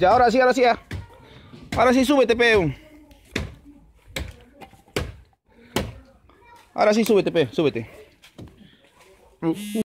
Ya, ahora sí, ahora sí. Ahora sí, súbete, peón Ahora sí, súbete, peón súbete.